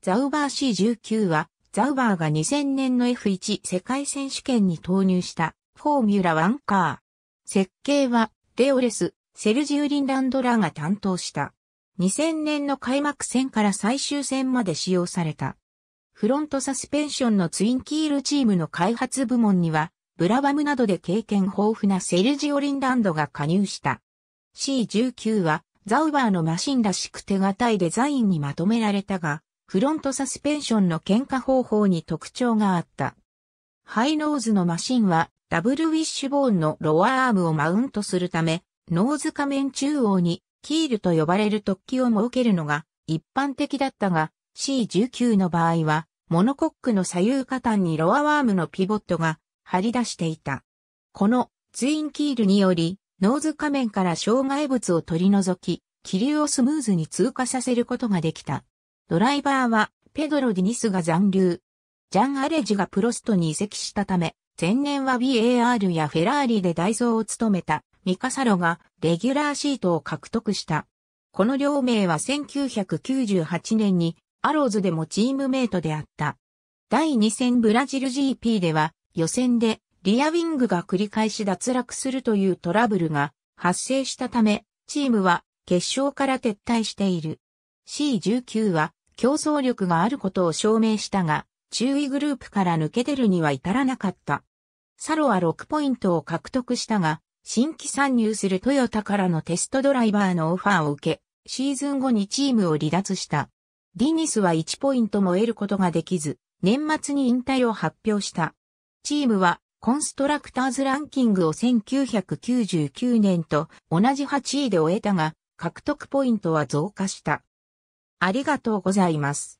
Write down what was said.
ザウバー C19 は、ザウバーが2000年の F1 世界選手権に投入したフォーミュラ1カー。設計は、レオレス、セルジオリンランドラーが担当した。2000年の開幕戦から最終戦まで使用された。フロントサスペンションのツインキールチームの開発部門には、ブラバムなどで経験豊富なセルジオ・リンランドが加入した。C19 は、ザウバーのマシンらしく手堅いデザインにまとめられたが、フロントサスペンションの喧嘩方法に特徴があった。ハイノーズのマシンはダブルウィッシュボーンのロアアームをマウントするため、ノーズ仮面中央にキールと呼ばれる突起を設けるのが一般的だったが、C19 の場合は、モノコックの左右下端にロアワームのピボットが張り出していた。このツインキールにより、ノーズ仮面から障害物を取り除き、気流をスムーズに通過させることができた。ドライバーはペドロ・ディニスが残留。ジャン・アレジがプロストに移籍したため、前年は BAR やフェラーリで大走を務めたミカサロがレギュラーシートを獲得した。この両名は1998年にアローズでもチームメイトであった。第2戦ブラジル GP では予選でリアウィングが繰り返し脱落するというトラブルが発生したため、チームは決勝から撤退している。C19 は競争力があることを証明したが、注意グループから抜け出るには至らなかった。サロは6ポイントを獲得したが、新規参入するトヨタからのテストドライバーのオファーを受け、シーズン後にチームを離脱した。ディニスは1ポイントも得ることができず、年末に引退を発表した。チームはコンストラクターズランキングを1999年と同じ8位で終えたが、獲得ポイントは増加した。ありがとうございます。